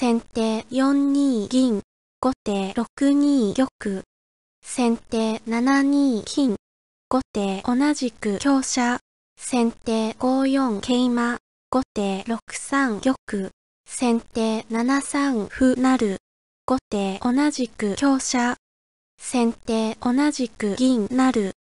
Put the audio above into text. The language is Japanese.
先手4二銀。後手6二玉。先手7二金。後手同じく香車。先手5四桂馬。後手6三玉。先手7三歩成。後手同じく香車。先手同じく銀成。